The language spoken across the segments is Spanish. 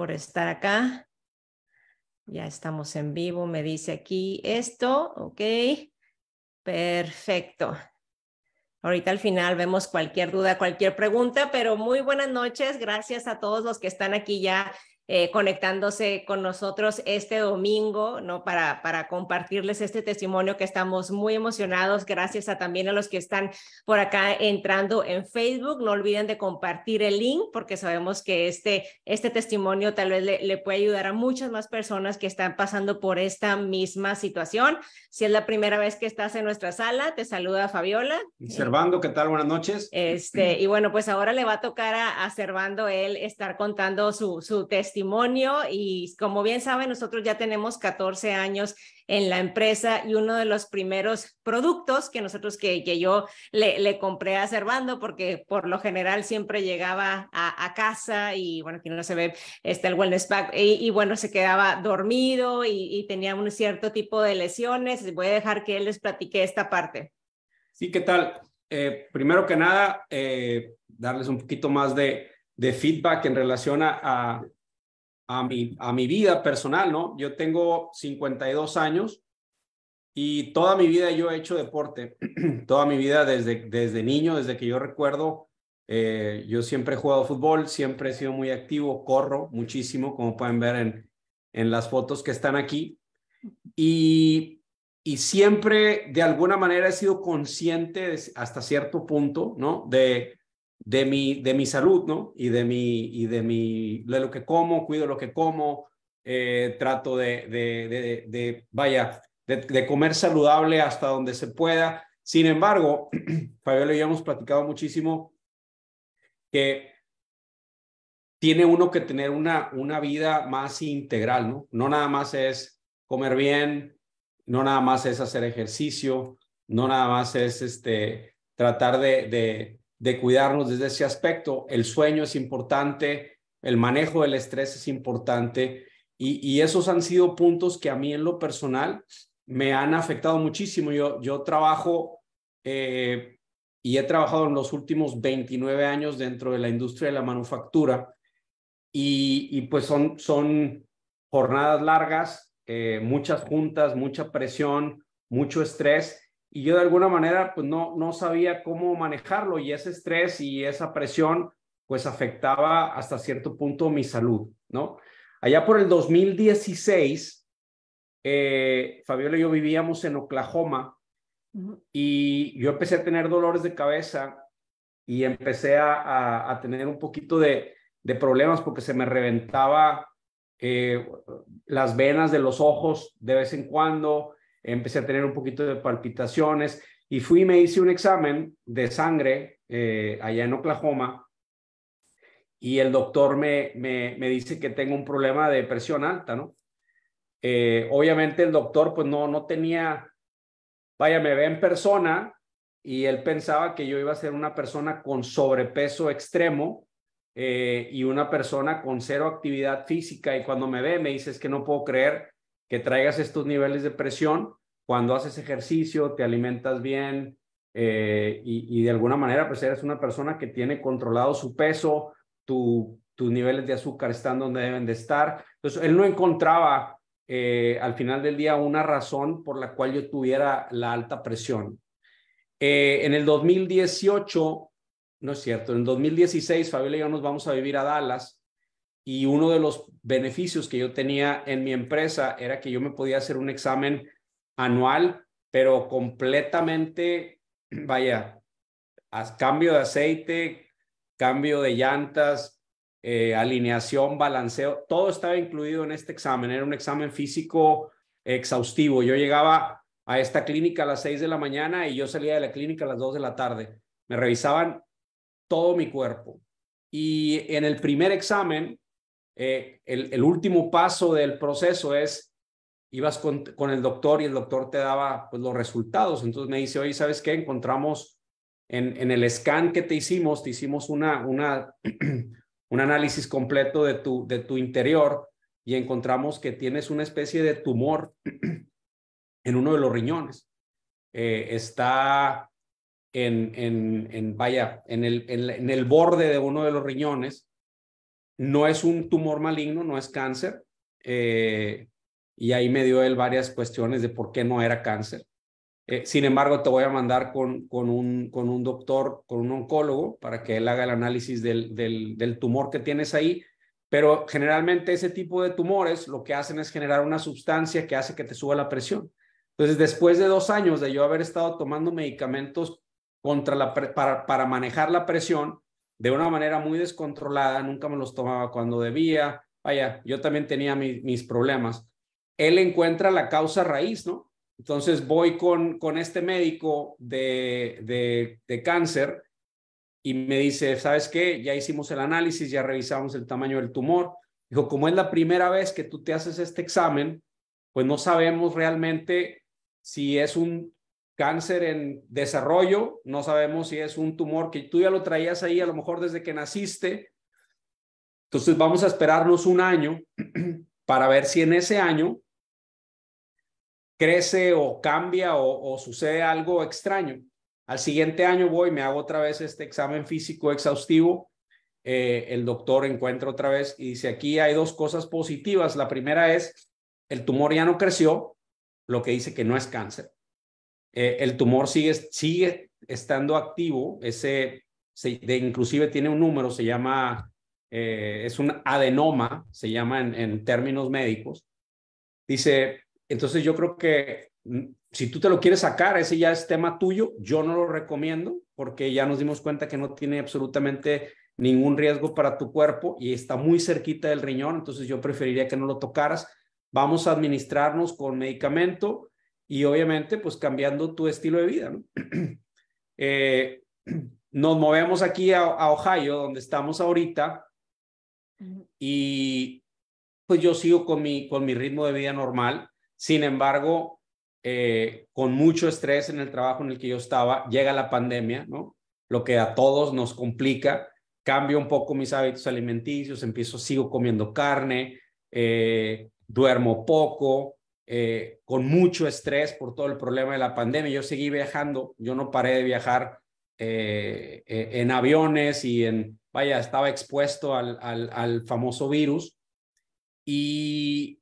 por estar acá. Ya estamos en vivo, me dice aquí esto, ok. Perfecto. Ahorita al final vemos cualquier duda, cualquier pregunta, pero muy buenas noches. Gracias a todos los que están aquí ya eh, conectándose con nosotros este domingo, ¿no? Para, para compartirles este testimonio que estamos muy emocionados. Gracias a también a los que están por acá entrando en Facebook. No olviden de compartir el link porque sabemos que este, este testimonio tal vez le, le puede ayudar a muchas más personas que están pasando por esta misma situación. Si es la primera vez que estás en nuestra sala, te saluda Fabiola. Servando, ¿qué tal? Buenas noches. Este, y bueno, pues ahora le va a tocar a, Servando él estar contando su, su testimonio y como bien saben, nosotros ya tenemos 14 años en la empresa y uno de los primeros productos que nosotros, que, yo le, le, compré a Servando, porque por lo general siempre llegaba a, casa y bueno, aquí no se ve este, el wellness pack y, bueno, se quedaba dormido y, tenía un cierto tipo de lesiones. Voy a dejar que él les platique esta parte. Sí, ¿qué tal? Eh, primero que nada, eh, darles un poquito más de, de feedback en relación a, a mi, vida personal, ¿no? Yo tengo 52 años y toda mi vida yo he hecho deporte, toda mi vida desde, desde niño, desde que yo recuerdo, eh, yo siempre he jugado fútbol, siempre he sido muy activo, corro muchísimo, como pueden ver en, en las fotos que están aquí. Y, y siempre, de alguna manera, he sido consciente hasta cierto punto, ¿no? De, de mi, de mi salud, ¿no? Y de, mi, y de, mi, de lo que como, cuido lo que como, eh, trato de, de, de vaya, de, comer saludable hasta donde se pueda. Sin embargo, Fabiola y yo hemos platicado muchísimo que tiene uno que tener una, una vida más integral, ¿no? No nada más es comer bien, no nada más es hacer ejercicio, no nada más es este, tratar de de cuidarnos desde ese aspecto. El sueño es importante, el manejo del estrés es importante y, esos han sido puntos que a mí en lo personal me han afectado muchísimo. Yo, yo trabajo eh, y he trabajado en los últimos 29 años dentro de la industria de la manufactura y, pues son, son jornadas largas, eh, muchas juntas, mucha presión, mucho estrés y yo de alguna manera pues no, no sabía cómo manejarlo y ese estrés y esa presión pues afectaba hasta cierto punto mi salud, ¿no? Allá por el 2016, eh, Fabiola y yo vivíamos en Oklahoma y yo empecé a tener dolores de cabeza y empecé a, tener un poquito de, problemas porque se me reventaba eh, las venas de los ojos de vez en cuando, empecé a tener un poquito de palpitaciones y fui y me hice un examen de sangre eh, allá en Oklahoma y el doctor me, me, me, dice que tengo un problema de presión alta, ¿no? Eh, obviamente el doctor pues no, no tenía, vaya, me ve en persona y él pensaba que yo iba a ser una persona con sobrepeso extremo eh, y una persona con cero actividad física y cuando me ve me dice es que no puedo creer que traigas estos niveles de presión cuando haces ejercicio, te alimentas bien eh, y, de alguna manera pues eres una persona que tiene controlado su peso, tu, tus niveles de azúcar están donde deben de estar. Entonces, él no encontraba eh, al final del día una razón por la cual yo tuviera la alta presión. Eh, en el 2018, no es cierto, en el 2016 Fabiola y yo nos vamos a vivir a Dallas y uno de los beneficios que yo tenía en mi empresa era que yo me podía hacer un examen anual, pero completamente, vaya, cambio de aceite, cambio de llantas, eh, alineación, balanceo, todo estaba incluido en este examen. Era un examen físico exhaustivo. Yo llegaba a esta clínica a las 6 de la mañana y yo salía de la clínica a las 2 de la tarde. Me revisaban todo mi cuerpo. Y en el primer examen, eh, el, último paso del proceso es, ibas con, el doctor y el doctor te daba pues, los resultados. Entonces me dice, oye, ¿sabes qué? Encontramos en, el scan que te hicimos, te hicimos una, un análisis completo de tu, de tu interior y encontramos que tienes una especie de tumor en uno de los riñones. Eh, está en, en, en, vaya, en el, en el borde de uno de los riñones no es un tumor maligno, no es cáncer. Eh, y ahí me dio él varias cuestiones de por qué no era cáncer. Eh, sin embargo, te voy a mandar con, con, un, con un doctor, con un oncólogo, para que él haga el análisis del, del, tumor que tienes ahí. Pero generalmente ese tipo de tumores lo que hacen es generar una sustancia que hace que te suba la presión. Entonces, después de dos años de yo haber estado tomando medicamentos contra la, para, para manejar la presión, de una manera muy descontrolada, nunca me los tomaba cuando debía, vaya, yo también tenía mis problemas. Él encuentra la causa raíz, ¿no? Entonces voy con, con este médico de, de, de cáncer y me dice, ¿sabes qué? Ya hicimos el análisis, ya revisamos el tamaño del tumor. Dijo, como es la primera vez que tú te haces este examen, pues no sabemos realmente si es un cáncer en desarrollo, no sabemos si es un tumor que tú ya lo traías ahí a lo mejor desde que naciste. Entonces vamos a esperarnos un año para ver si en ese año crece o cambia o, sucede algo extraño. Al siguiente año voy, me hago otra vez este examen físico exhaustivo. Eh, el doctor encuentra otra vez y dice, aquí hay dos cosas positivas. La primera es, el tumor ya no creció, lo que dice que no es cáncer. Eh, el tumor sigue, sigue estando activo, ese, de, inclusive tiene un número, se llama, eh, es un adenoma, se llama en términos médicos. Dice, entonces yo creo que mm, si tú te lo quieres sacar, ese ya es tema tuyo, yo no lo recomiendo porque ya nos dimos cuenta que no tiene absolutamente ningún riesgo para tu cuerpo y está muy cerquita del riñón, entonces yo preferiría que no lo tocaras. Vamos a administrarnos con medicamento, y obviamente pues cambiando tu estilo de vida. ¿no? Eh, nos movemos aquí a, Ohio, donde estamos ahorita, y pues yo sigo con mi, con mi ritmo de vida normal, sin embargo, eh, con mucho estrés en el trabajo en el que yo estaba, llega la pandemia, ¿no? Lo que a todos nos complica, cambio un poco mis hábitos alimenticios, empiezo, sigo comiendo carne, eh, duermo poco, eh, con mucho estrés por todo el problema de la pandemia. Yo seguí viajando, yo no paré de viajar eh, e-, en aviones y en, vaya, estaba expuesto al, al, famoso virus. Y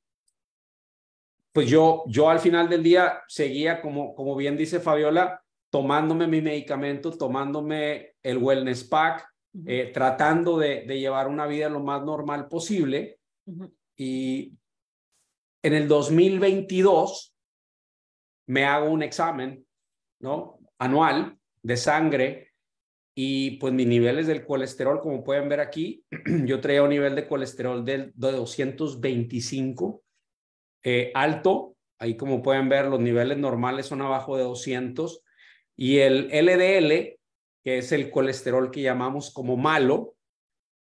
pues yo, yo al final del día seguía, como, como bien dice Fabiola, tomándome mi medicamento, tomándome el wellness pack, eh, tratando de, de, llevar una vida lo más normal posible. Y en el 2022 me hago un examen, ¿no? Anual de sangre y pues mis niveles del colesterol, como pueden ver aquí, yo traía un nivel de colesterol de, 225 eh, alto. Ahí como pueden ver, los niveles normales son abajo de 200 y el LDL, que es el colesterol que llamamos como malo,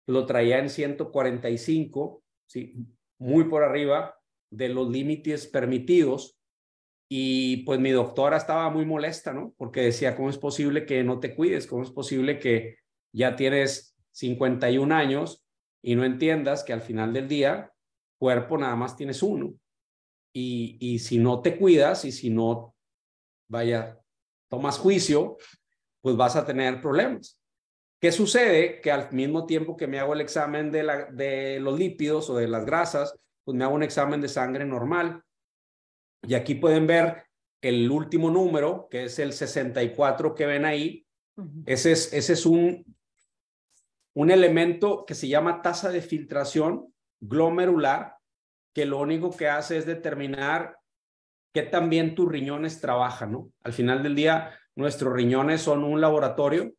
lo traía en 145, ¿sí? muy por arriba, de los límites permitidos y pues mi doctora estaba muy molesta, ¿no? Porque decía, ¿cómo es posible que no te cuides? ¿Cómo es posible que ya tienes 51 años y no entiendas que al final del día, cuerpo nada más tienes uno? Y, y si no te cuidas y si no, vaya, tomas juicio, pues vas a tener problemas. ¿Qué sucede? Que al mismo tiempo que me hago el examen de, la, de los lípidos o de las grasas, pues me hago un examen de sangre normal. Y aquí pueden ver el último número, que es el 64 que ven ahí. Ese es, ese es un, un elemento que se llama tasa de filtración glomerular, que lo único que hace es determinar qué también tus riñones trabajan, ¿no? Al final del día, nuestros riñones son un laboratorio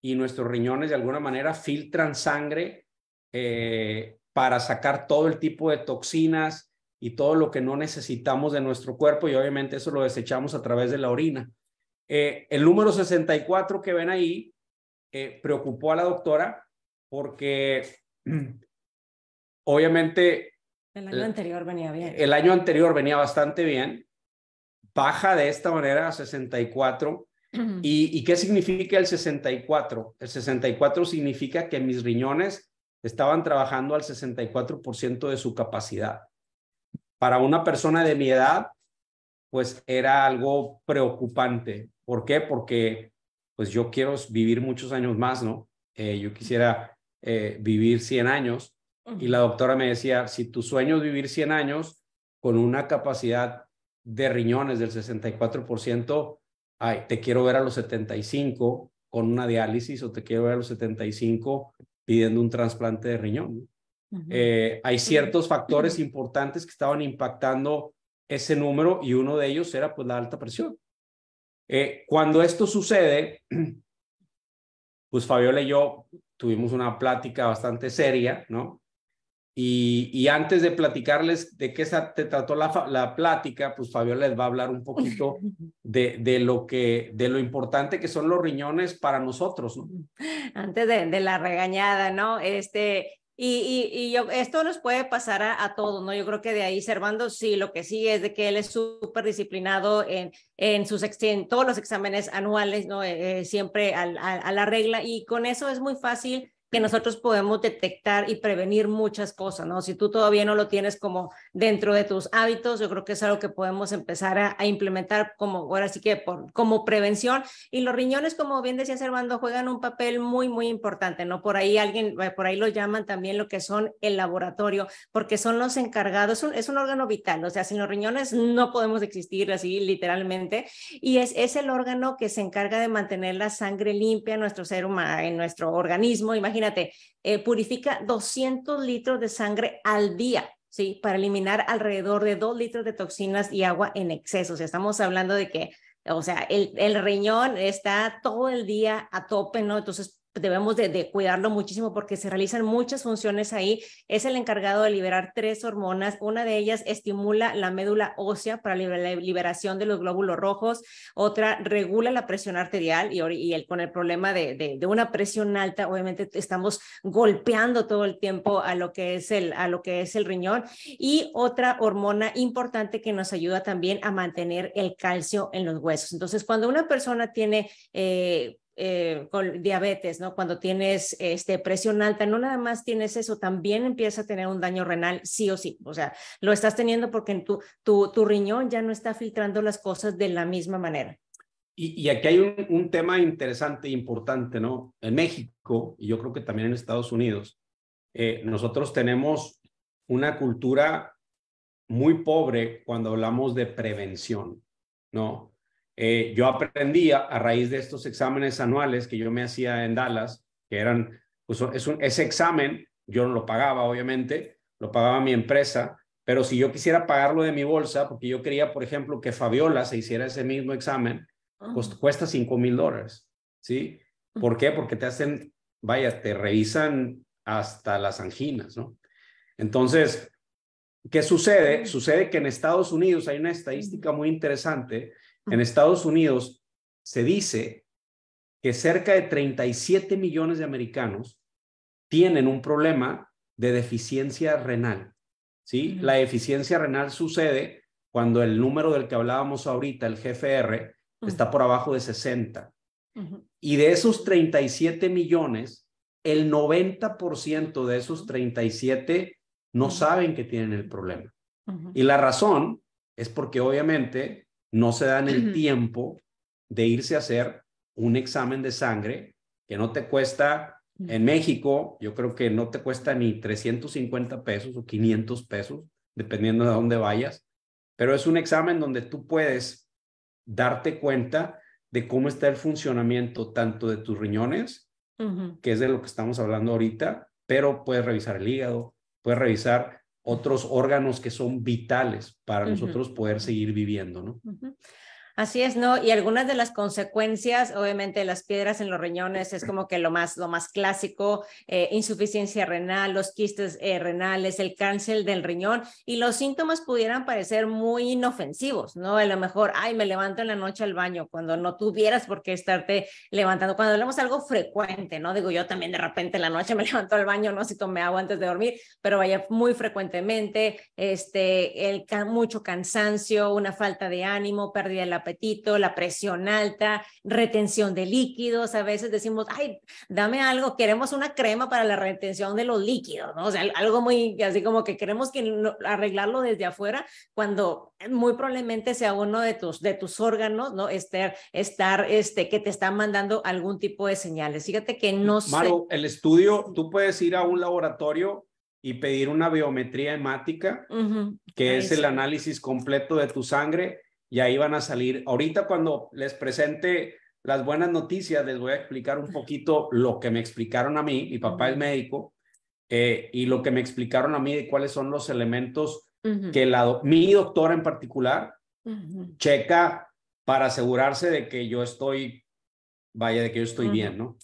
y nuestros riñones de alguna manera filtran sangre eh, para sacar todo el tipo de toxinas y todo lo que no necesitamos de nuestro cuerpo y obviamente eso lo desechamos a través de la orina. Eh, el número 64 que ven ahí eh, preocupó a la doctora porque obviamente... El año anterior venía bien. El año anterior venía bastante bien, baja de esta manera a 64. ¿Y qué significa el 64? El 64 significa que mis riñones estaban trabajando al 64% de su capacidad. Para una persona de mi edad, pues era algo preocupante. ¿Por qué? Porque pues yo quiero vivir muchos años más, ¿no? Eh, yo quisiera eh, vivir 100 años. Y la doctora me decía, si tu sueño es vivir 100 años con una capacidad de riñones del 64%, ay, te quiero ver a los 75 con una diálisis o te quiero ver a los 75 pidiendo un trasplante de riñón. Eh, hay ciertos factores importantes que estaban impactando ese número y uno de ellos era pues la alta presión. Eh, cuando esto sucede, pues Fabiola y yo tuvimos una plática bastante seria, ¿no? Y, antes de platicarles de qué se te trató la, plática, pues Fabiola les va a hablar un poquito de, de, lo que, de lo importante que son los riñones para nosotros, ¿no? Antes de, la regañada, ¿no? Este, y, esto nos puede pasar a, todos, ¿no? Yo creo que de ahí, Servando, sí, lo que sí es de que él es súper disciplinado en, en, sus, todos los exámenes anuales, ¿no? Eh, eh, siempre a la regla y con eso es muy fácil que nosotros podemos detectar y prevenir muchas cosas, ¿no? Si tú todavía no lo tienes como dentro de tus hábitos, yo creo que es algo que podemos empezar a, implementar como, ahora sí que por, como prevención. Y los riñones, como bien decía Servando, juegan un papel muy, muy importante, ¿no? Por ahí alguien, eh, por ahí lo llaman también lo que son el laboratorio, porque son los encargados, es un, órgano vital, o sea, sin los riñones no podemos existir así literalmente, y es, es el órgano que se encarga de mantener la sangre limpia en nuestro ser humano, en nuestro organismo, imagínate imagínate, eh, purifica 200 litros de sangre al día. ¿Sí? Para eliminar alrededor de 2 litros de toxinas y agua en exceso. O sea, estamos hablando de que, o sea, el, el riñón está todo el día a tope, ¿no? Entonces, debemos de, cuidarlo muchísimo porque se realizan muchas funciones ahí. Es el encargado de liberar tres hormonas. Una de ellas estimula la médula ósea para la liberación de los glóbulos rojos. Otra regula la presión arterial y, con el problema de, una presión alta, obviamente estamos golpeando todo el tiempo a lo, que es el, riñón. Y otra hormona importante que nos ayuda también a mantener el calcio en los huesos. Entonces, cuando una persona tiene... Eh, eh, con diabetes, ¿no? Cuando tienes este, presión alta, no nada más tienes eso, también empieza a tener un daño renal, sí o sí. O sea, lo estás teniendo porque en tu, tu, tu riñón ya no está filtrando las cosas de la misma manera. Y, aquí hay un, tema interesante e importante, ¿no? En México, y yo creo que también en Estados Unidos, eh, nosotros tenemos una cultura muy pobre cuando hablamos de prevención, ¿no? Eh, yo aprendía a, raíz de estos exámenes anuales que yo me hacía en Dallas, que eran, pues, ese examen yo no lo pagaba, obviamente, lo pagaba mi empresa, pero si yo quisiera pagarlo de mi bolsa, porque yo quería, por ejemplo, que Fabiola se hiciera ese mismo examen, pues, cuesta 5 mil dólares, ¿sí? Mm. ¿Por qué? Porque te hacen, vaya, te revisan hasta las anginas, ¿no? Entonces, ¿qué sucede? Mm. Sucede que en Estados Unidos hay una estadística mm. muy interesante en Estados Unidos se dice que cerca de 37 millones de americanos tienen un problema de deficiencia renal. ¿sí? La deficiencia renal sucede cuando el número del que hablábamos ahorita, el GFR, está por abajo de 60. Y de esos 37 millones, el 90% de esos 37 no saben que tienen el problema. Y la razón es porque obviamente no se dan el tiempo de irse a hacer un examen de sangre que no te cuesta, en México, yo creo que no te cuesta ni 350 pesos o 500 pesos, dependiendo de dónde vayas, pero es un examen donde tú puedes darte cuenta de cómo está el funcionamiento tanto de tus riñones, que es de lo que estamos hablando ahorita, pero puedes revisar el hígado, puedes revisar otros órganos que son vitales para nosotros poder seguir viviendo, ¿no? Así es, ¿no? Y algunas de las consecuencias, obviamente, las piedras en los riñones es como que lo más, lo más clásico, eh, insuficiencia renal, los quistes eh, renales, el cáncer del riñón y los síntomas pudieran parecer muy inofensivos, ¿no? A lo mejor, ay, me levanto en la noche al baño cuando no tuvieras por qué estarte levantando. Cuando hablamos algo frecuente, ¿no? Digo, yo también de repente en la noche me levanto al baño, no sé si tomé agua antes de dormir, pero vaya muy frecuentemente, este, el, mucho cansancio, una falta de ánimo, pérdida de la apetito, la presión alta, retención de líquidos. A veces decimos, ay, dame algo, queremos una crema para la retención de los líquidos, ¿no? O sea, algo muy así como que queremos que arreglarlo desde afuera cuando muy probablemente sea uno de tus, de tus órganos, ¿no? Estar, estar, este, que te están mandando algún tipo de señales. Fíjate que no Maru, el estudio, tú puedes ir a un laboratorio y pedir una biometría hemática, que es el análisis completo de tu sangre y ahí van a salir. Ahorita cuando les presente las buenas noticias, les voy a explicar un poquito lo que me explicaron a mí, mi papá el es médico, eh, y lo que me explicaron a mí de cuáles son los elementos que la, mi doctora en particular checa para asegurarse de que yo estoy, vaya, de que yo estoy bien, ¿no?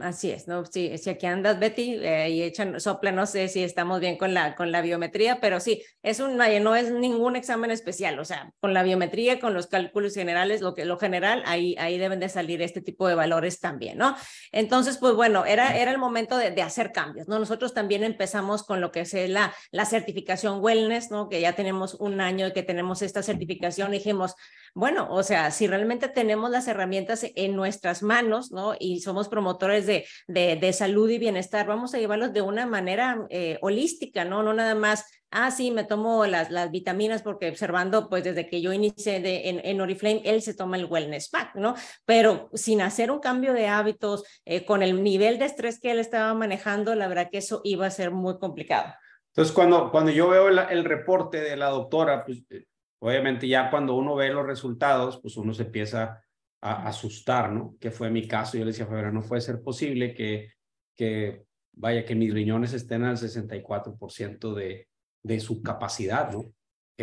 Así es, ¿no? Sí, si aquí andas, Betty, eh, y echan, sopla, no sé si estamos bien con la, con la biometría, pero sí, es un, no es ningún examen especial, o sea, con la biometría, con los cálculos generales, lo que, lo general, ahí, ahí deben de salir este tipo de valores también, ¿no? Entonces, pues bueno, era, era el momento de, hacer cambios, ¿no? Nosotros también empezamos con lo que es la, la certificación wellness, ¿no? Que ya tenemos un año que tenemos esta certificación, dijimos, bueno, o sea, si realmente tenemos las herramientas en nuestras manos, ¿no? Y somos promotores de, de, salud y bienestar, vamos a llevarlos de una manera eh, holística, ¿no? No nada más ah, sí, me tomo las, las, vitaminas porque observando, pues desde que yo inicié en, Oriflame, él se toma el wellness pack, ¿no? Pero sin hacer un cambio de hábitos, eh, con el nivel de estrés que él estaba manejando, la verdad que eso iba a ser muy complicado. Entonces, cuando, cuando yo veo el reporte de la doctora, pues eh, Obviamente ya cuando uno ve los resultados, pues uno se empieza a asustar, ¿no? Que fue mi caso, yo le decía, pero no puede ser posible que, que, vaya, que mis riñones estén al 64% de, su capacidad, ¿no?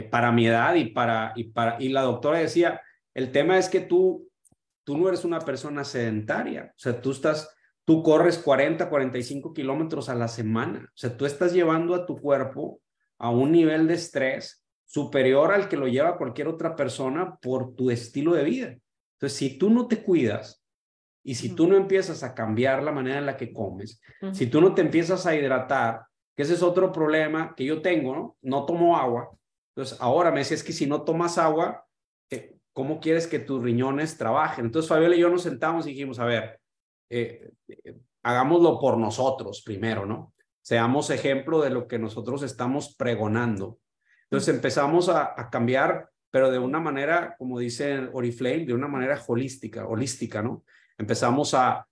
para mi edad y para, y para, y la doctora decía, el tema es que tú, tú no eres una persona sedentaria, o sea, tú estás, tú corres 40, 45 kilómetros a la semana, o sea, tú estás llevando a tu cuerpo a un nivel de estrés superior al que lo lleva cualquier otra persona por tu estilo de vida. Entonces, si tú no te cuidas y si tú no empiezas a cambiar la manera en la que comes, si tú no te empiezas a hidratar, que ese es otro problema que yo tengo, ¿no? No tomo agua. Entonces, ahora me decías que si no tomas agua, eh, ¿cómo quieres que tus riñones trabajen? Entonces, Fabiola y yo nos sentamos y dijimos, a ver, eh, eh, hagámoslo por nosotros primero, ¿no? Seamos ejemplo de lo que nosotros estamos pregonando entonces empezamos a, cambiar, pero de una manera, como dice Oriflame, de una manera holística, holística, ¿no? Empezamos a,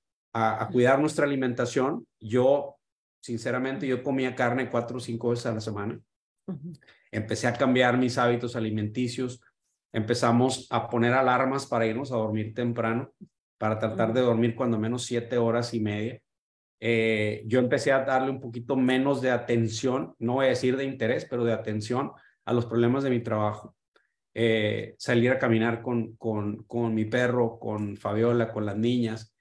cuidar nuestra alimentación. Yo, sinceramente, yo comía carne cuatro o cinco veces a la semana. Empecé a cambiar mis hábitos alimenticios. Empezamos a poner alarmas para irnos a dormir temprano, para tratar de dormir cuando menos siete horas y media. Eh, yo empecé a darle un poquito menos de atención, no voy a decir de interés, pero de atención a los problemas de mi trabajo, eh, salir a caminar con, con, con mi perro, con Fabiola, con las niñas,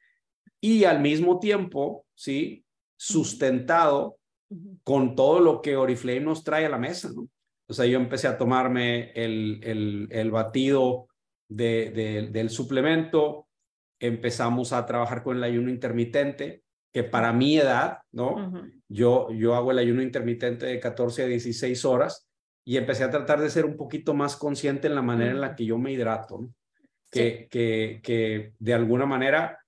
y al mismo tiempo, ¿sí? Sustentado con todo lo que Oriflame nos trae a la mesa, ¿no? O sea, yo empecé a tomarme el, el, el batido del suplemento, empezamos a trabajar con el ayuno intermitente, que para mi edad, ¿no? yo, yo hago el ayuno intermitente de 14 a 16 horas, y empecé a tratar de ser un poquito más consciente en la manera en la que yo me hidrato, que, que, que de alguna manera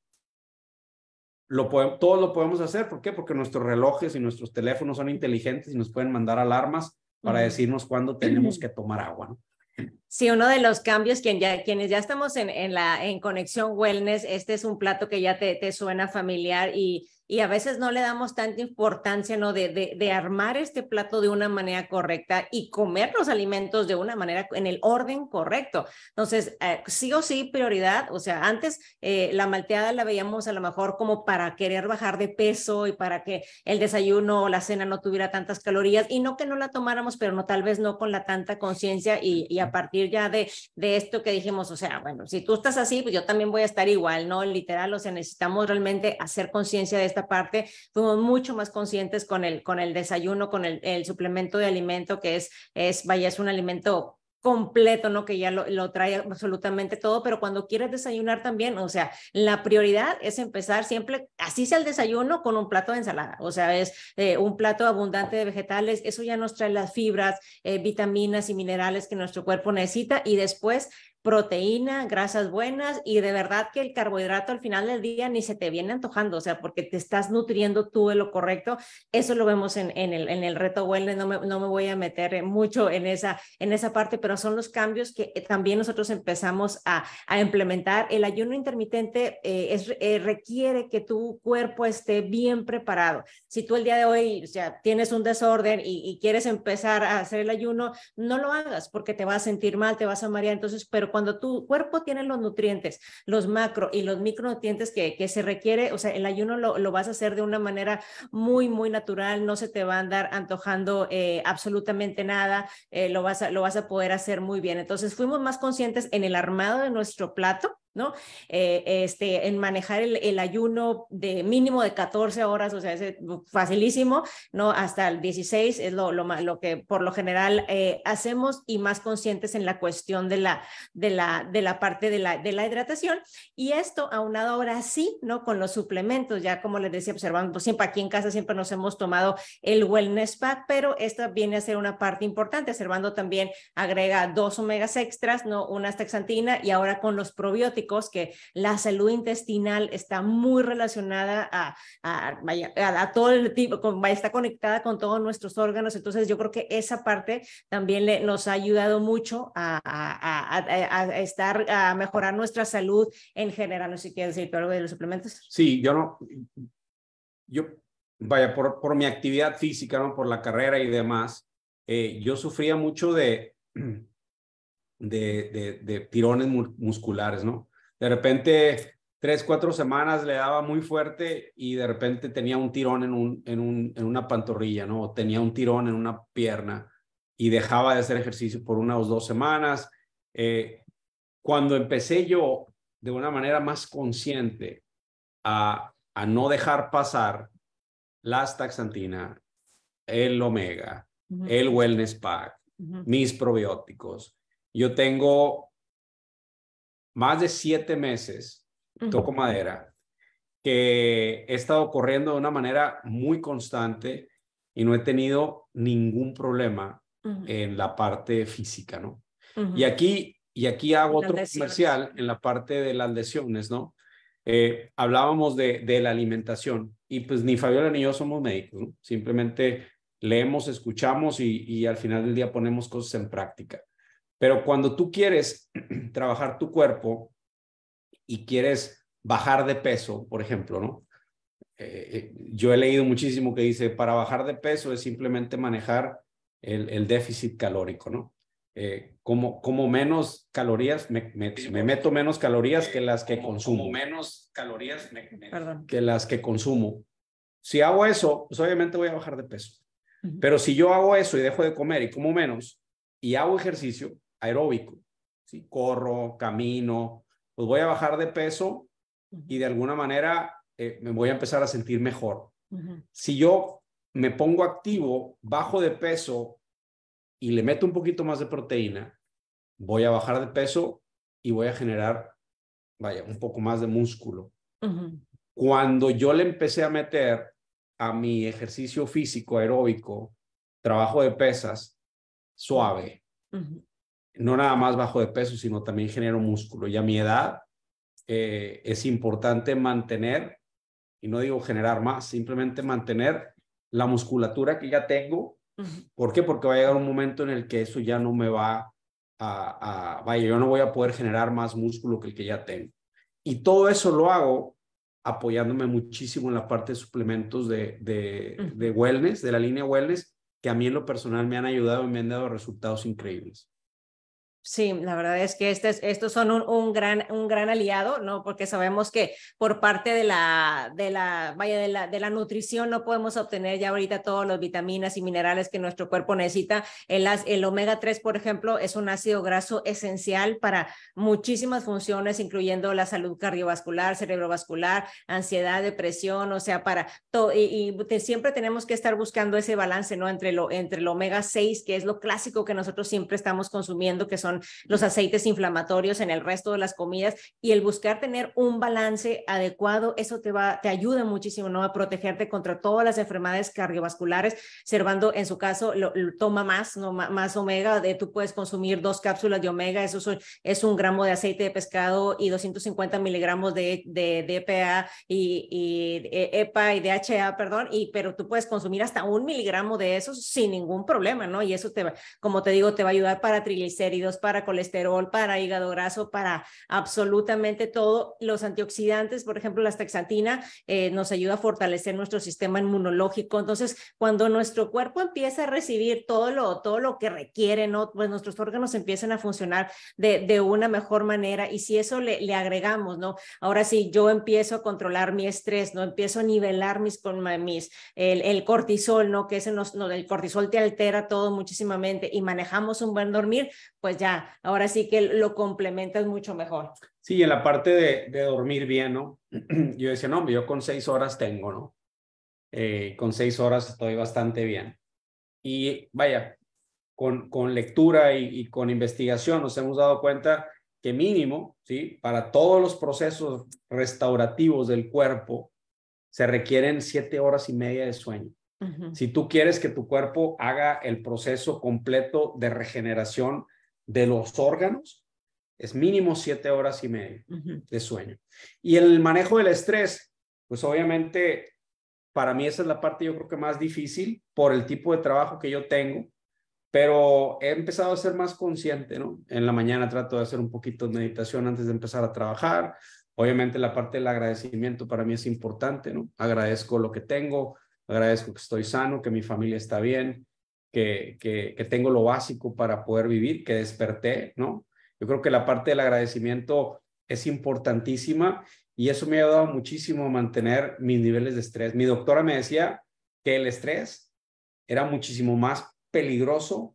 lo todos lo podemos hacer. ¿Por qué? Porque nuestros relojes y nuestros teléfonos son inteligentes y nos pueden mandar alarmas para decirnos cuándo tenemos que tomar agua. ¿no? Sí, uno de los cambios, ya, quienes ya estamos en, en, la, en Conexión Wellness, este es un plato que ya te, te suena familiar y y a veces no le damos tanta importancia, ¿no? De, de, armar este plato de una manera correcta y comer los alimentos de una manera en el orden correcto. Entonces, eh, sí o sí, prioridad. O sea, antes eh, la malteada la veíamos a lo mejor como para querer bajar de peso y para que el desayuno o la cena no tuviera tantas calorías y no que no la tomáramos, pero no tal vez no con la tanta conciencia y, a partir ya de, de esto que dijimos, o sea, bueno, si tú estás así, pues yo también voy a estar igual, ¿no? Literal, o sea, necesitamos realmente hacer conciencia de esto parte, fuimos mucho más conscientes con el, con el desayuno, con el, suplemento de alimento que es, es, vaya, es un alimento completo, ¿no? Que ya lo, trae absolutamente todo, pero cuando quieres desayunar también, o sea, la prioridad es empezar siempre, así sea el desayuno, con un plato de ensalada, o sea, es eh, un plato abundante de vegetales, eso ya nos trae las fibras, eh, vitaminas y minerales que nuestro cuerpo necesita y después proteína, grasas buenas y de verdad que el carbohidrato al final del día ni se te viene antojando, o sea, porque te estás nutriendo tú de lo correcto. Eso lo vemos en, en, el, en el, reto wellness, no me, no me, voy a meter mucho en esa, en esa parte, pero son los cambios que eh, también nosotros empezamos a, a implementar. El ayuno intermitente eh, es, eh, requiere que tu cuerpo esté bien preparado. Si tú el día de hoy o sea, tienes un desorden y, y quieres empezar a hacer el ayuno, no lo hagas porque te vas a sentir mal, te vas a marear, entonces, pero cuando cuando tu cuerpo tiene los nutrientes, los macro y los micronutrientes que, que se requiere, o sea, el ayuno lo, vas a hacer de una manera muy, muy natural, no se te va a andar antojando eh, absolutamente nada, eh, lo, vas lo vas a poder hacer muy bien. Entonces fuimos más conscientes en el armado de nuestro plato ¿no? Eh, este, en manejar el, ayuno de mínimo de 14 horas, o sea, es facilísimo, ¿no? Hasta el 16 es lo, lo, lo que por lo general eh, hacemos y más conscientes en la cuestión de la, de la, de la parte de la, de la hidratación. Y esto aunado ahora sí, ¿no? Con los suplementos, ya como les decía, observando, pues, siempre aquí en casa siempre nos hemos tomado el wellness pack, pero esta viene a ser una parte importante. Observando también agrega dos omegas extras, ¿no? Una astaxantina y ahora con los probióticos que la salud intestinal está muy relacionada a, a, todo el tipo, está conectada con todos nuestros órganos. Entonces yo creo que esa parte también le, nos ha ayudado mucho a, estar, a mejorar nuestra salud en general. No sé si quieres decir algo de los suplementos. Sí, yo no, yo, vaya, por, por mi actividad física, ¿no? Por la carrera y demás. Eh, yo sufría mucho de, de, de, tirones musculares, ¿no? de repente tres, cuatro semanas le daba muy fuerte y de repente tenía un tirón en, un, en, un, en una pantorrilla, ¿no? tenía un tirón en una pierna y dejaba de hacer ejercicio por unas o dos semanas. Eh, cuando empecé yo de una manera más consciente a, no dejar pasar las taxantina, el omega, el wellness pack, mis probióticos, yo tengo más de siete meses, toco madera, que he estado corriendo de una manera muy constante y no he tenido ningún problema en la parte física, ¿no? Y aquí, y aquí hago otro comercial en la parte de las lesiones, ¿no? Eh, hablábamos de, de, la alimentación y pues ni Fabiola ni yo somos médicos, Simplemente leemos, escuchamos y al final del día ponemos cosas en práctica. Pero cuando tú quieres trabajar tu cuerpo y quieres bajar de peso, por ejemplo, ¿no? Eh, eh, yo he leído muchísimo que dice, para bajar de peso es simplemente manejar el, déficit calórico, ¿no? Eh, como, como menos calorías, me, meto menos calorías que las que consumo. Como menos calorías que las que consumo. Si hago eso, pues obviamente voy a bajar de peso. Pero si yo hago eso y dejo de comer y como menos y hago ejercicio, aeróbico, si corro, camino, pues voy a bajar de peso y de alguna manera eh, me voy a empezar a sentir mejor. Si yo me pongo activo, bajo de peso y le meto un poquito más de proteína, voy a bajar de peso y voy a generar, vaya, un poco más de músculo. Cuando yo le empecé a meter a mi ejercicio físico aeróbico, trabajo de pesas, suave, no nada más bajo de peso, sino también genero músculo. Y a mi edad eh, es importante mantener, y no digo generar más, simplemente mantener la musculatura que ya tengo. ¿Por qué? Porque va a llegar un momento en el que eso ya no me va a, a, vaya, yo no voy a poder generar más músculo que el que ya tengo. Y todo eso lo hago apoyándome muchísimo en la parte de suplementos de, de, de wellness, de la línea wellness, que a mí en lo personal me han ayudado y me han dado resultados increíbles. Sí, la verdad es que este estos son un, gran, aliado, ¿no? Porque sabemos que por parte de la, nutrición no podemos obtener ya ahorita todos los vitaminas y minerales que nuestro cuerpo necesita. El, omega 3, por ejemplo, es un ácido graso esencial para muchísimas funciones, incluyendo la salud cardiovascular, cerebrovascular, ansiedad, depresión, o sea, para todo. Y, siempre tenemos que estar buscando ese balance, ¿no? Entre, lo, entre el omega 6, que es lo clásico que nosotros siempre estamos consumiendo, que son los aceites inflamatorios en el resto de las comidas y el buscar tener un balance adecuado, eso te va, te ayuda muchísimo, ¿no? A protegerte contra todas las enfermedades cardiovasculares. Servando, en su caso, lo, toma más, ¿no? más omega, de, tú puedes consumir dos cápsulas de omega, eso son, es un gramo de aceite de pescado y 250 miligramos de, de, EPA y, EPA y DHA, e perdón, y, pero tú puedes consumir hasta un miligramo de esos sin ningún problema, ¿no? Y eso te va, como te digo, te va a ayudar para triglicéridos, para colesterol, para hígado graso, para absolutamente todo. Los antioxidantes, por ejemplo, la taxantina eh, nos ayuda a fortalecer nuestro sistema inmunológico. Entonces, cuando nuestro cuerpo empieza a recibir todo lo, todo lo que requiere, ¿no? pues nuestros órganos empiezan a funcionar de, de una mejor manera. Y si eso le, le agregamos, ¿no? Ahora sí, yo empiezo a controlar mi estrés, ¿no? Empiezo a nivelar mis, mis el, cortisol, ¿no? Que ese no, el cortisol te altera todo muchísimamente y manejamos un buen dormir, pues ya, ahora sí que lo complementas mucho mejor. Sí, en la parte de, dormir bien, ¿no? Yo decía, no, yo con seis horas tengo, ¿no? Eh, con seis horas estoy bastante bien. Y vaya, con, con lectura y, con investigación nos hemos dado cuenta que mínimo, ¿sí? Para todos los procesos restaurativos del cuerpo, se requieren siete horas y media de sueño. Si tú quieres que tu cuerpo haga el proceso completo de regeneración de los órganos es mínimo siete horas y media de sueño. Y el manejo del estrés, pues obviamente para mí esa es la parte yo creo que más difícil por el tipo de trabajo que yo tengo, pero he empezado a ser más consciente, ¿no? En la mañana trato de hacer un poquito de meditación antes de empezar a trabajar. Obviamente la parte del agradecimiento para mí es importante, ¿no? Agradezco lo que tengo, agradezco que estoy sano, que mi familia está bien, que, que, tengo lo básico para poder vivir, que desperté, ¿no? Yo creo que la parte del agradecimiento es importantísima y eso me ha ayudado muchísimo a mantener mis niveles de estrés. Mi doctora me decía que el estrés era muchísimo más peligroso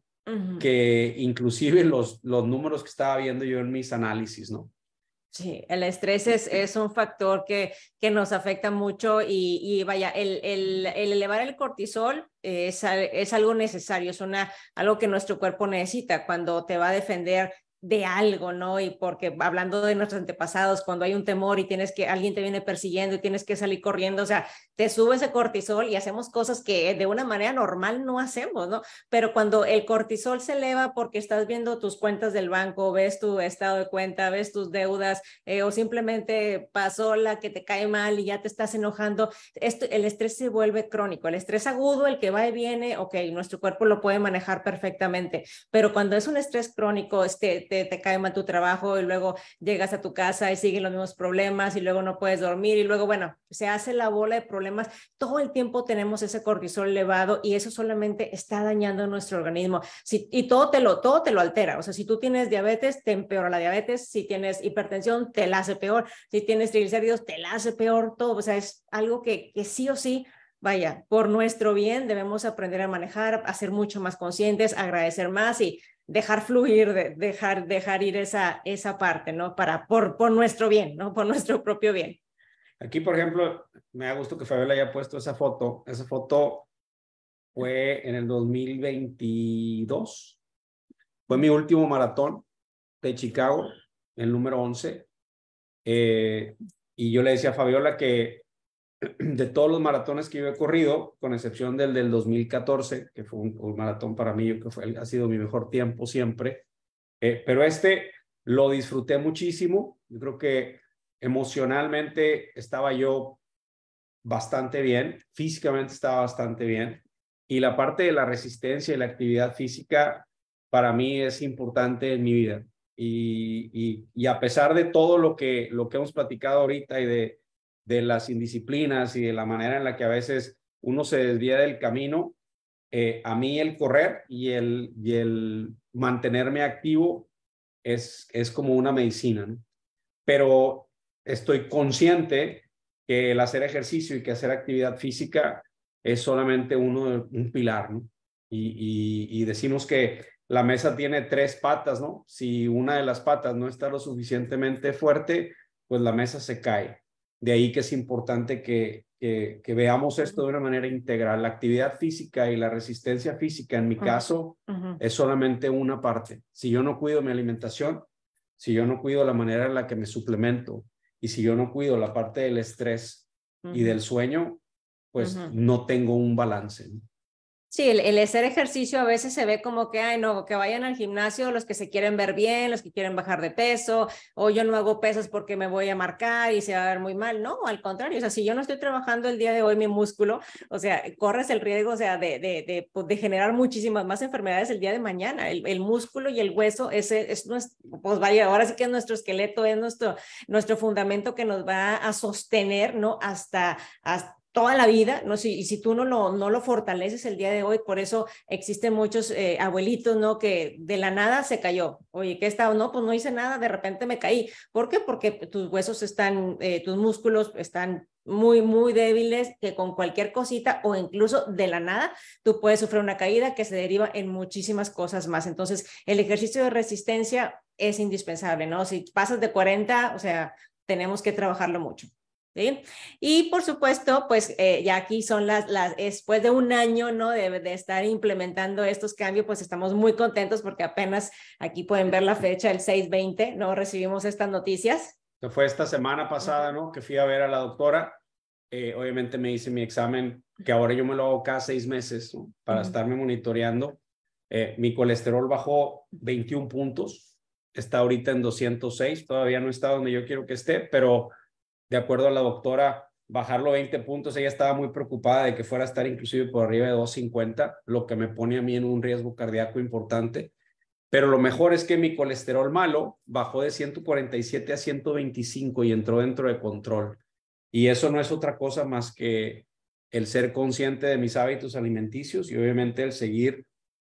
que inclusive los, los números que estaba viendo yo en mis análisis, ¿no? Sí, el estrés es, un factor que, que, nos afecta mucho y, y vaya, el, el, elevar el cortisol es, es algo necesario, es una, algo que nuestro cuerpo necesita cuando te va a defender de algo, ¿no? Y porque hablando de nuestros antepasados, cuando hay un temor y tienes que, alguien te viene persiguiendo y tienes que salir corriendo, o sea, te sube ese cortisol y hacemos cosas que de una manera normal no hacemos, ¿no? Pero cuando el cortisol se eleva porque estás viendo tus cuentas del banco, ves tu estado de cuenta, ves tus deudas eh, o simplemente pasó la que te cae mal y ya te estás enojando, el estrés se vuelve crónico, el estrés agudo, el que va y viene, ok, nuestro cuerpo lo puede manejar perfectamente, pero cuando es un estrés crónico, este, te, cae mal tu trabajo y luego llegas a tu casa y siguen los mismos problemas y luego no puedes dormir y luego, bueno, se hace la bola de problemas. Todo el tiempo tenemos ese cortisol elevado y eso solamente está dañando nuestro organismo. Si, y todo te, lo, todo te lo altera. O sea, si tú tienes diabetes, te empeora la diabetes. Si tienes hipertensión, te la hace peor. Si tienes triglicéridos, te la hace peor todo. O sea, es algo que, que sí o sí vaya, por nuestro bien debemos aprender a manejar, a ser mucho más conscientes, agradecer más y dejar fluir, dejar, dejar ir esa, esa parte, ¿no? Para, por, por nuestro bien, ¿no? Por nuestro propio bien. Aquí, por ejemplo, me da gusto que Fabiola haya puesto esa foto. Esa foto fue en el 2022. Fue mi último maratón de Chicago, el número 11. Eh, y yo le decía a Fabiola que de todos los maratones que yo he corrido, con excepción del del 2014, que fue un, maratón para mí, que fue, ha sido mi mejor tiempo siempre, eh, pero este lo disfruté muchísimo. Yo creo que emocionalmente estaba yo bastante bien, físicamente estaba bastante bien, y la parte de la resistencia y la actividad física para mí es importante en mi vida. Y, y, y a pesar de todo lo que, lo que hemos platicado ahorita y de de las indisciplinas y de la manera en la que a veces uno se desvía del camino, eh, a mí el correr y el, y el mantenerme activo es, es como una medicina, Pero estoy consciente que el hacer ejercicio y que hacer actividad física es solamente uno, un pilar, ¿no? Y, y, y decimos que la mesa tiene tres patas, ¿no? Si una de las patas no está lo suficientemente fuerte, pues la mesa se cae. De ahí que es importante que, que, veamos esto de una manera integral. La actividad física y la resistencia física, en mi caso, es solamente una parte. Si yo no cuido mi alimentación, si yo no cuido la manera en la que me suplemento y si yo no cuido la parte del estrés y del sueño, pues no tengo un balance. Sí, el, hacer ejercicio a veces se ve como que, ay, no, que vayan al gimnasio los que se quieren ver bien, los que quieren bajar de peso, o yo no hago pesos porque me voy a marcar y se va a ver muy mal. No, al contrario, o sea, si yo no estoy trabajando el día de hoy mi músculo, o sea, corres el riesgo, o sea, de, de, pues, generar muchísimas más enfermedades el día de mañana. El, músculo y el hueso, ese es nuestro, pues vaya, ahora sí que es nuestro esqueleto, es nuestro, nuestro fundamento que nos va a sostener, ¿no? Hasta, hasta toda la vida, ¿no? Si, y si tú no lo, no lo fortaleces el día de hoy, por eso existen muchos eh, abuelitos, ¿no? Que de la nada se cayó. Oye, ¿qué estado? No, pues no hice nada, de repente me caí. ¿Por qué? Porque tus huesos están, eh, tus músculos están muy, muy débiles, que con cualquier cosita o incluso de la nada, tú puedes sufrir una caída que se deriva en muchísimas cosas más. Entonces, el ejercicio de resistencia es indispensable, ¿no? Si pasas de 40, o sea, tenemos que trabajarlo mucho. Y por supuesto, pues eh, ya aquí son las, las, después de un año, ¿no? De, estar implementando estos cambios, pues estamos muy contentos porque apenas aquí pueden ver la fecha, el 6-20, ¿no? Recibimos estas noticias. fue esta semana pasada, ¿no? Que fui a ver a la doctora. Eh, obviamente me hice mi examen, que ahora yo me lo hago cada seis meses para estarme monitoreando. Eh, mi colesterol bajó 21 puntos, está ahorita en 206, todavía no está donde yo quiero que esté, pero de acuerdo a la doctora, bajarlo 20 puntos. Ella estaba muy preocupada de que fuera a estar inclusive por arriba de 250, lo que me pone a mí en un riesgo cardíaco importante. Pero lo mejor es que mi colesterol malo bajó de 147 a 125 y entró dentro de control. Y eso no es otra cosa más que el ser consciente de mis hábitos alimenticios y obviamente el seguir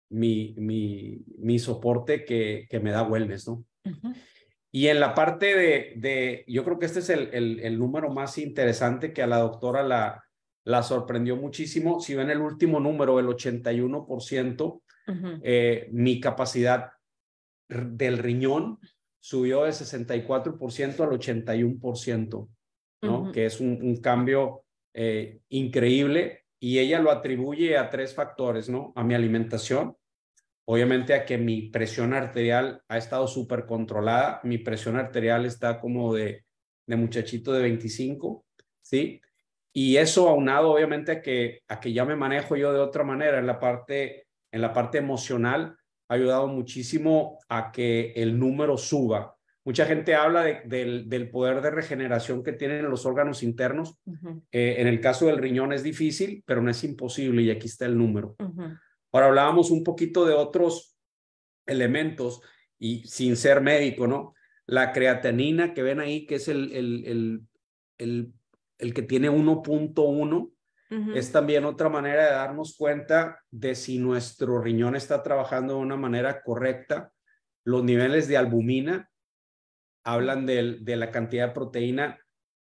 mi, mi, mi soporte que, que me da wellness, ¿no? Y en la parte de, yo creo que este es el, el, número más interesante que a la doctora la, la sorprendió muchísimo. Si ven el último número, el 81%, eh, mi capacidad del riñón subió de 64% al 81%, ¿no? Que es un, cambio eh, increíble y ella lo atribuye a tres factores, ¿no? A mi alimentación, obviamente a que mi presión arterial ha estado súper controlada, mi presión arterial está como de, de muchachito de 25, ¿sí? Y eso aunado obviamente a que, a que ya me manejo yo de otra manera en la parte, en la parte emocional, ha ayudado muchísimo a que el número suba. Mucha gente habla del, del, poder de regeneración que tienen los órganos internos. Eh, en el caso del riñón es difícil, pero no es imposible y aquí está el número. Ahora hablábamos un poquito de otros elementos y sin ser médico, ¿no? La creatinina que ven ahí, que es el, el, el, el, que tiene 1.1, es también otra manera de darnos cuenta de si nuestro riñón está trabajando de una manera correcta. Los niveles de albumina hablan de, de la cantidad de proteína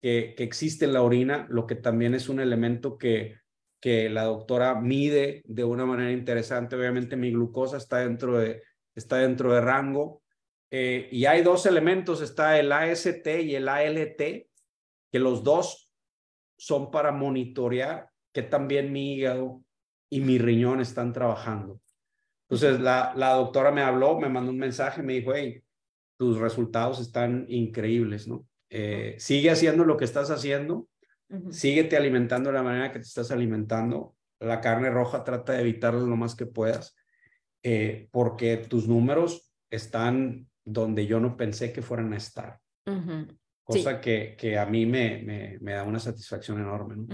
que, que existe en la orina, lo que también es un elemento que, que la doctora mide de una manera interesante. Obviamente mi glucosa está dentro de, está dentro de rango. Eh, y hay dos elementos, está el AST y el ALT, que los dos son para monitorear que también mi hígado y mi riñón están trabajando. Entonces la, la doctora me habló, me mandó un mensaje, me dijo, hey, tus resultados están increíbles, ¿no? Eh, sigue haciendo lo que estás haciendo, Síguete alimentando de la manera que te estás alimentando. La carne roja trata de evitarlo lo más que puedas, eh, porque tus números están donde yo no pensé que fueran a estar. Cosa que, a mí me, me, da una satisfacción enorme.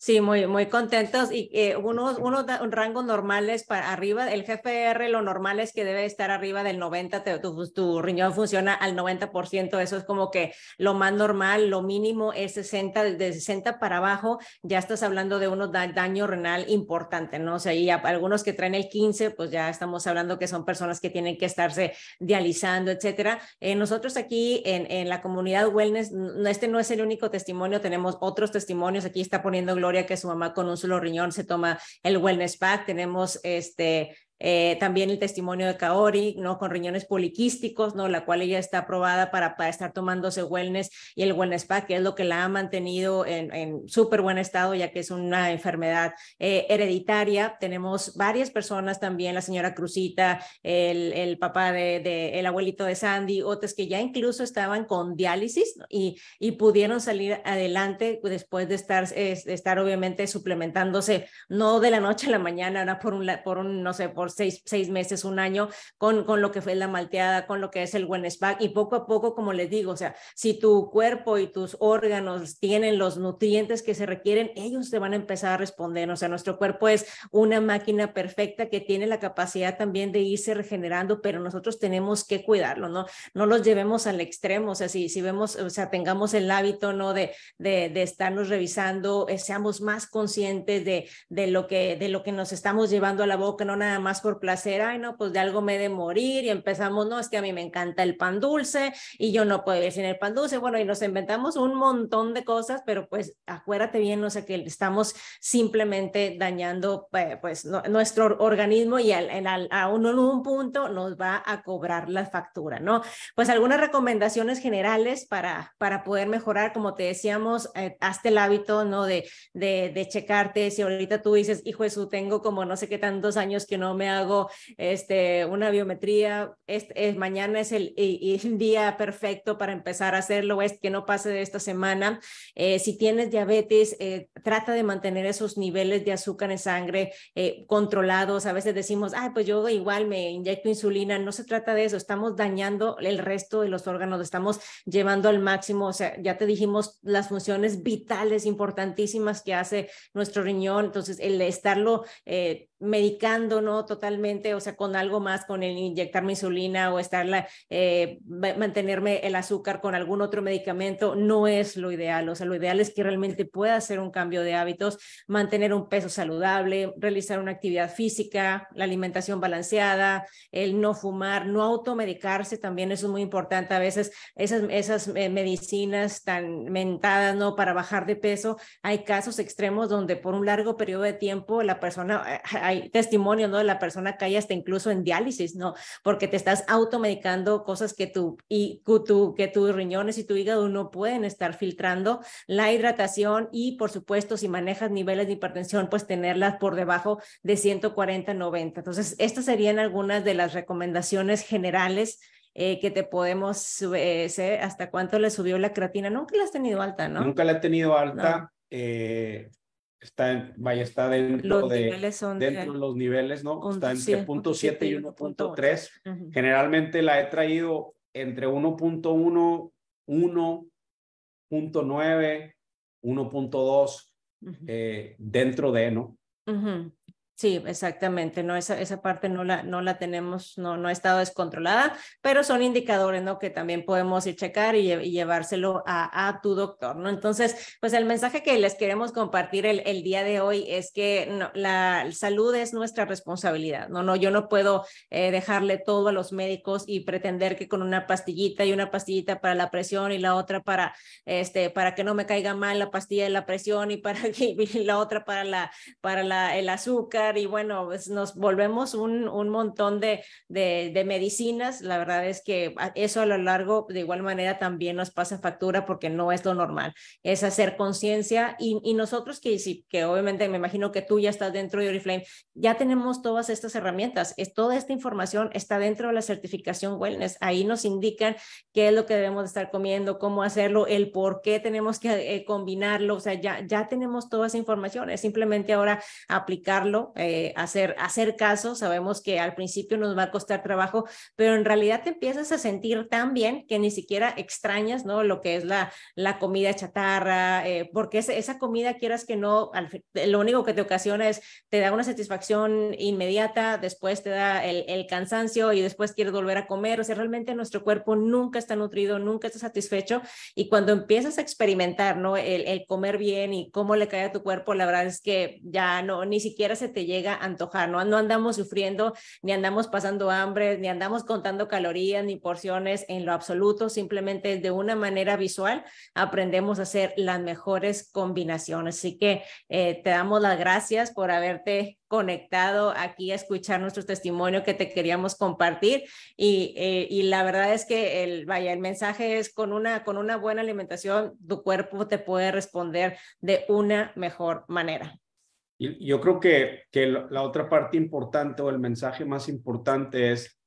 Sí, muy, muy contentos y eh, unos, unos rangos normales para arriba, el GFR lo normal es que debe estar arriba del 90, pues, tu, riñón funciona al 90%, eso es como que lo más normal, lo mínimo es 60, de 60 para abajo ya estás hablando de unos daño renal importante, ¿no? O sea, y algunos que traen el 15, pues ya estamos hablando que son personas que tienen que estarse dializando, etcétera. Eh, nosotros aquí en, en la comunidad wellness, este no es el único testimonio, tenemos otros testimonios, aquí está poniendo Gloria que su mamá con un solo riñón se toma el wellness pack. Tenemos este, eh, también el testimonio de Kaori, ¿no? Con riñones poliquísticos, ¿no? La cual ella está aprobada para, para estar tomándose wellness y el wellness pack, que es lo que la ha mantenido en, en súper buen estado, ya que es una enfermedad eh, hereditaria. Tenemos varias personas también, la señora Cruzita, el, papá de, el abuelito de Sandy, otras que ya incluso estaban con diálisis y, y pudieron salir adelante después de estar, estar obviamente suplementándose, no de la noche a la mañana, ahora por un, por un, no sé, por seis, meses, un año, con, con lo que fue la malteada, con lo que es el buen pack, y poco a poco, como les digo, o sea, si tu cuerpo y tus órganos tienen los nutrientes que se requieren, ellos te van a empezar a responder, o sea, nuestro cuerpo es una máquina perfecta que tiene la capacidad también de irse regenerando, pero nosotros tenemos que cuidarlo, ¿no? No los llevemos al extremo, o sea, si, si vemos, o sea, tengamos el hábito, ¿no? De, de, estarnos revisando, eh, seamos más conscientes de, de, lo que, de lo que nos estamos llevando a la boca, no nada más por placer, ay, no, pues de algo me he de morir y empezamos, no, es que a mí me encanta el pan dulce y yo no puedo ir sin el pan dulce, bueno, y nos inventamos un montón de cosas, pero pues acuérdate bien, no sé que estamos simplemente dañando eh, pues nuestro organismo y a uno en un punto nos va a cobrar la factura, ¿no? Pues algunas recomendaciones generales para, para poder mejorar, como te decíamos, hasta eh, hazte el hábito, ¿no? De, de, de checarte, si ahorita tú dices, hijo Jesús, tengo como no sé qué tantos años que no me hago este, una biometría, es, mañana es el, día perfecto para empezar a hacerlo, es que no pase de esta semana. Eh, si tienes diabetes, eh, trata de mantener esos niveles de azúcar en sangre eh, controlados. A veces decimos, ay, pues yo igual me inyecto insulina, no se trata de eso, estamos dañando el resto de los órganos, estamos llevando al máximo, o sea, ya te dijimos las funciones vitales importantísimas que hace nuestro riñón, entonces el estarlo eh, medicando, ¿no? Totalmente, o sea, con algo más, con el inyectarme insulina o estarla, eh, mantenerme el azúcar con algún otro medicamento, no es lo ideal. O sea, lo ideal es que realmente pueda hacer un cambio de hábitos, mantener un peso saludable, realizar una actividad física, la alimentación balanceada, el no fumar, no automedicarse, también eso es muy importante. A veces esas, esas eh, medicinas tan mentadas, ¿no? Para bajar de peso, hay casos extremos donde por un largo periodo de tiempo la persona... Eh, hay testimonio, ¿no? De la persona que hay hasta incluso en diálisis, ¿no? Porque te estás automedicando cosas que tu, y, que tus riñones y tu hígado no pueden estar filtrando, la hidratación y por supuesto si manejas niveles de hipertensión, pues tenerlas por debajo de 140, 90. Entonces, estas serían algunas de las recomendaciones generales eh, que te podemos eh, hacer. hasta cuánto le subió la creatina. Nunca la has tenido alta, ¿no? Nunca la he tenido alta. Eh, está en, vaya, está dentro de los niveles, ¿no? está entre 0.7 y 1.3. Generalmente la he traído entre 1.1, 1.9, 1.2 dentro de, ¿no? Sí, exactamente, no, esa, parte no la, no la tenemos, no, no ha estado descontrolada, pero son indicadores, ¿no? Que también podemos ir checar y, llevárselo a, tu doctor, ¿no? Entonces, pues el mensaje que les queremos compartir el, día de hoy es que la salud es nuestra responsabilidad, ¿no? no yo no puedo eh, dejarle todo a los médicos y pretender que con una pastillita y una pastillita para la presión y la otra para, este, para que no me caiga mal la pastilla de la presión y para que la otra para la, para la, el azúcar y bueno, pues, nos volvemos un, un montón de, de, medicinas. La verdad es que eso a lo largo de igual manera también nos pasa factura porque no es lo normal, es hacer conciencia y, nosotros que, que obviamente me imagino que tú ya estás dentro de Oriflame, ya tenemos todas estas herramientas, es, toda esta información está dentro de la certificación wellness, ahí nos indican qué es lo que debemos de estar comiendo, cómo hacerlo, el por qué tenemos que eh, combinarlo, o sea, ya, ya tenemos toda esa información, es simplemente ahora aplicarlo, eh, hacer, hacer caso. Sabemos que al principio nos va a costar trabajo, pero en realidad te empiezas a sentir tan bien que ni siquiera extrañas, ¿no? Lo que es la, la comida chatarra, eh, porque esa, comida, quieras que no, eh, lo único que te ocasiona es, te da una satisfacción inmediata, después te da el, cansancio y después quieres volver a comer. O sea, realmente nuestro cuerpo nunca está nutrido, nunca está satisfecho. Y cuando empiezas a experimentar, ¿no? El, el comer bien y cómo le cae a tu cuerpo, la verdad es que ya no, ni siquiera se te llega a antojar, ¿no? andamos sufriendo, ni andamos pasando hambre, ni andamos contando calorías, ni porciones en lo absoluto, simplemente de una manera visual aprendemos a hacer las mejores combinaciones. Así que eh, te damos las gracias por haberte conectado aquí a escuchar nuestro testimonio que te queríamos compartir y, eh, y, la verdad es que el vaya el mensaje es con una con una buena alimentación tu cuerpo te puede responder de una mejor manera yo creo que, que la otra parte importante o el mensaje más importante es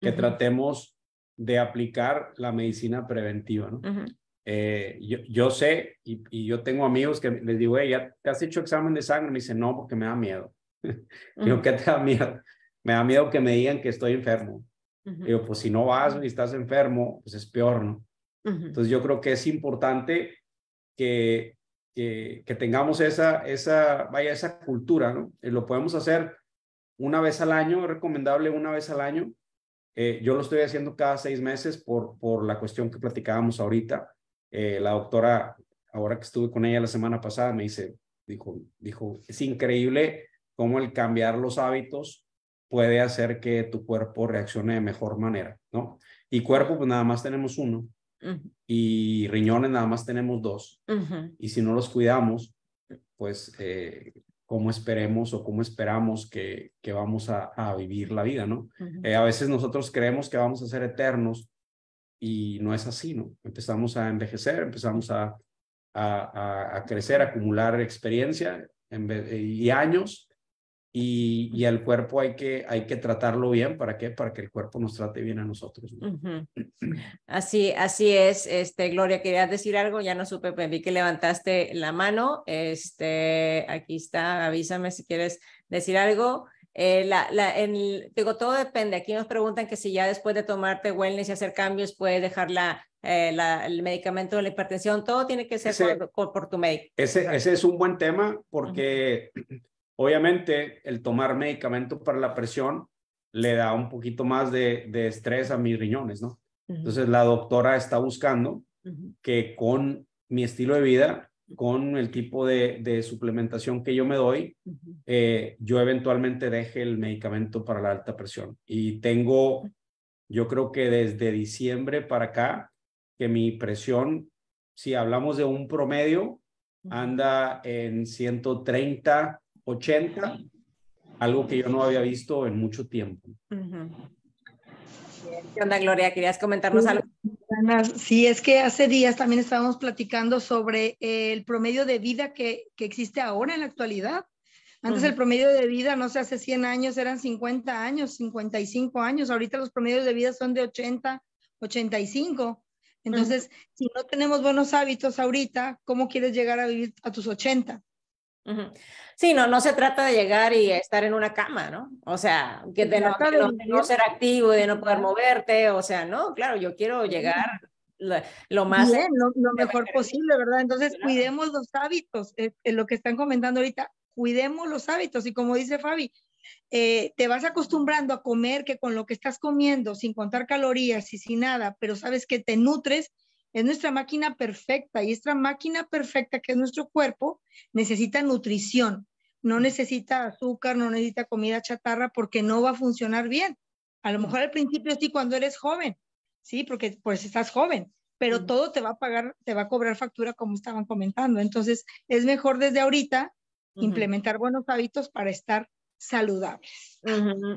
que tratemos de aplicar la medicina preventiva, ¿no? Eh, yo, yo, sé y, yo tengo amigos que les digo, ¿ya te has hecho examen de sangre? Me dicen, no, porque me da miedo. Digo, ¿qué te da miedo? Me da miedo que me digan que estoy enfermo. Digo, pues si no vas y estás enfermo, pues es peor, ¿no? Entonces yo creo que es importante que que, tengamos esa, esa, vaya, esa cultura, ¿no? Eh, lo podemos hacer una vez al año, recomendable una vez al año. Eh, yo lo estoy haciendo cada seis meses por, por la cuestión que platicábamos ahorita. Eh, la doctora, ahora que estuve con ella la semana pasada, me dice, dijo, dijo, es increíble cómo el cambiar los hábitos puede hacer que tu cuerpo reaccione de mejor manera, ¿no? Y cuerpo, pues nada más tenemos uno y riñones nada más tenemos dos. Y si no los cuidamos, pues eh, cómo esperemos o cómo esperamos que, que vamos a, vivir la vida, ¿no? Eh, a veces nosotros creemos que vamos a ser eternos y no es así, ¿no? Empezamos a envejecer, empezamos a, a, a crecer, acumular experiencia y años y, y al cuerpo hay que, hay que tratarlo bien. ¿Para qué? Para que el cuerpo nos trate bien a nosotros. Así, así es. Este, Gloria, ¿querías decir algo? Ya no supe, pues, vi que levantaste la mano. Este, aquí está, avísame si quieres decir algo. Eh, la, la, digo, todo depende. Aquí nos preguntan que si ya después de tomarte wellness y hacer cambios puedes dejar la, eh, el medicamento de la hipertensión. Todo tiene que ser por, tu médico. Ese, ese, es un buen tema porque Obviamente, el tomar medicamento para la presión le da un poquito más de, de estrés a mis riñones, ¿no? Entonces, la doctora está buscando que con mi estilo de vida, con el tipo de, suplementación que yo me doy, eh, yo eventualmente deje el medicamento para la alta presión. Y tengo, yo creo que desde diciembre para acá, que mi presión, si hablamos de un promedio, anda en 130 80, algo que yo no había visto en mucho tiempo. ¿Qué onda, Gloria? ¿Querías comentarnos algo? Sí, es que hace días también estábamos platicando sobre el promedio de vida que, existe ahora en la actualidad. Antes el promedio de vida, no sé, hace 100 años eran 50 años, 55 años. Ahorita los promedios de vida son de 80, 85. Entonces, si no tenemos buenos hábitos ahorita, ¿cómo quieres llegar a vivir a tus 80? Sí, no, no se trata de llegar y estar en una cama, ¿no? O sea, que de, no, de no, ser activo y de no poder moverte, o sea, no, claro, yo quiero llegar lo más... lo, mejor posible, ¿verdad? Entonces, cuidemos los hábitos, eh, eh, lo que están comentando ahorita, cuidemos los hábitos y como dice Fabi, eh, te vas acostumbrando a comer que con lo que estás comiendo, sin contar calorías y sin nada, pero sabes que te nutres es nuestra máquina perfecta y esta máquina perfecta que es nuestro cuerpo necesita nutrición, no mm. necesita azúcar, no necesita comida chatarra porque no va a funcionar bien. A lo mm. mejor al principio sí cuando eres joven, sí, porque pues estás joven, pero mm. todo te va a pagar, te va a cobrar factura como estaban comentando. Entonces es mejor desde ahorita implementar buenos hábitos para estar saludables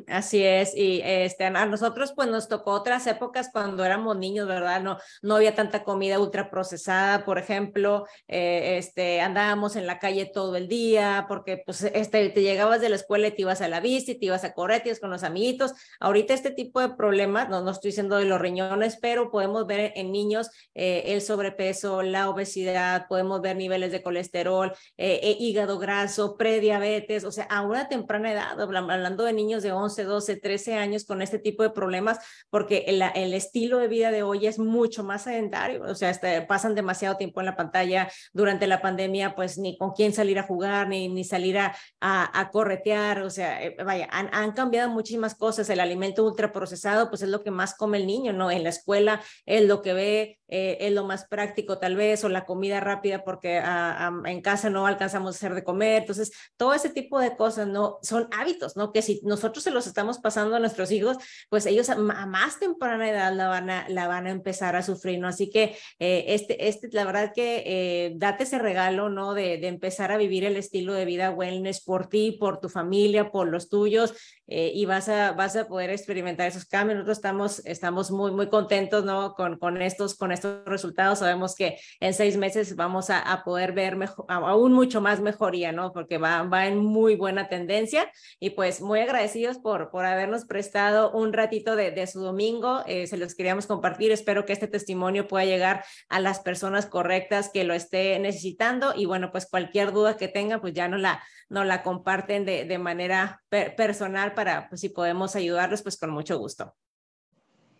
así es, y este, a nosotros pues nos tocó otras épocas cuando éramos niños, ¿verdad? No, no había tanta comida ultraprocesada, por ejemplo, eh, este, andábamos en la calle todo el día porque pues este, te llegabas de la escuela y te ibas a la bici, te ibas a correr, te con los amiguitos. Ahorita este tipo de problemas, no, no estoy diciendo de los riñones, pero podemos ver en niños eh, el sobrepeso, la obesidad, podemos ver niveles de colesterol, eh, hígado graso, prediabetes, o sea, a una temprana edad, hablando de niños de 11, 12, 13 años con este tipo de problemas porque el, estilo de vida de hoy es mucho más sedentario, o sea, pasan demasiado tiempo en la pantalla durante la pandemia, pues ni con quién salir a jugar, ni, ni salir a, corretear, o sea, eh, vaya, han, han, cambiado muchísimas cosas, el alimento ultraprocesado, pues es lo que más come el niño, ¿no? En la escuela es lo que ve, eh, es lo más práctico tal vez, o la comida rápida porque ah, en casa no alcanzamos a hacer de comer. Entonces, todo ese tipo de cosas, ¿no? Son hábitos, ¿no? Que si nosotros se los estamos pasando a nuestros hijos, pues ellos a, más temprana edad la van a, la van a empezar a sufrir, ¿no? Así que, eh, este, este, la verdad que eh, date ese regalo, ¿no? De, de, empezar a vivir el estilo de vida wellness por ti, por tu familia, por los tuyos, y vas a, vas a poder experimentar esos cambios. Nosotros estamos, estamos muy, muy contentos, ¿no? Con, con estos, con estos estos resultados, sabemos que en seis meses vamos a, poder ver mejor, aún mucho más mejoría, ¿no? Porque va, va en muy buena tendencia y pues muy agradecidos por, por habernos prestado un ratito de, de su domingo. Eh, se los queríamos compartir. Espero que este testimonio pueda llegar a las personas correctas que lo esté necesitando y bueno, pues cualquier duda que tengan, pues ya no la, no la comparten de, de manera personal para, pues si podemos ayudarlos, pues con mucho gusto.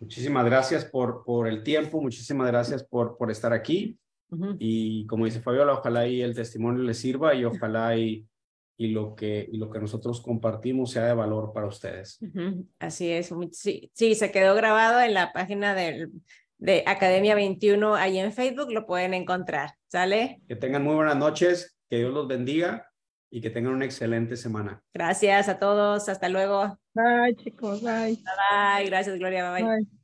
Muchísimas gracias por, por el tiempo, muchísimas gracias por, por estar aquí. Y como dice Fabiola, ojalá y el testimonio le sirva y ojalá y, y, lo, que, y lo que nosotros compartimos sea de valor para ustedes. Así es, sí, sí, se quedó grabado en la página del, de Academia 21, ahí en Facebook lo pueden encontrar, ¿sale? Que tengan muy buenas noches, que Dios los bendiga y que tengan una excelente semana. Gracias a todos. Hasta luego. Bye, chicos. Bye. Bye. Gracias, Gloria. bye.